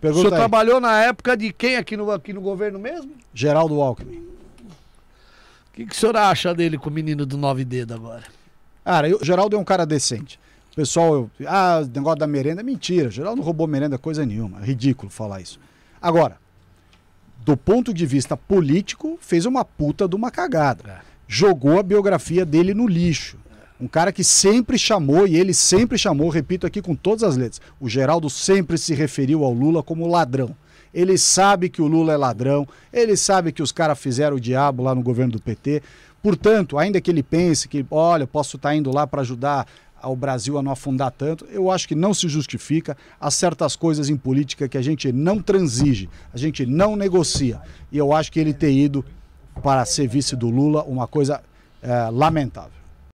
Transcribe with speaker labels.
Speaker 1: Pergunta o senhor aí.
Speaker 2: trabalhou na época de quem aqui no, aqui no governo mesmo?
Speaker 1: Geraldo Alckmin. O que, que o senhor acha dele com o menino do nove dedo agora?
Speaker 3: Cara, o Geraldo é um cara decente. O pessoal, eu, ah, negócio da merenda, é mentira. Geraldo não roubou merenda coisa nenhuma. É ridículo falar isso. Agora, do ponto de vista político, fez uma puta de uma cagada. É. Jogou a biografia dele no lixo. Um cara que sempre chamou, e ele sempre chamou, repito aqui com todas as letras, o Geraldo sempre se referiu ao Lula como ladrão. Ele sabe que o Lula é ladrão, ele sabe que os caras fizeram o diabo lá no governo do PT. Portanto, ainda que ele pense que, olha, posso estar tá indo lá para ajudar ao Brasil a não afundar tanto, eu acho que não se justifica. Há certas coisas em política que a gente não transige, a gente não negocia. E eu acho que ele ter ido para ser vice do Lula, uma coisa é, lamentável.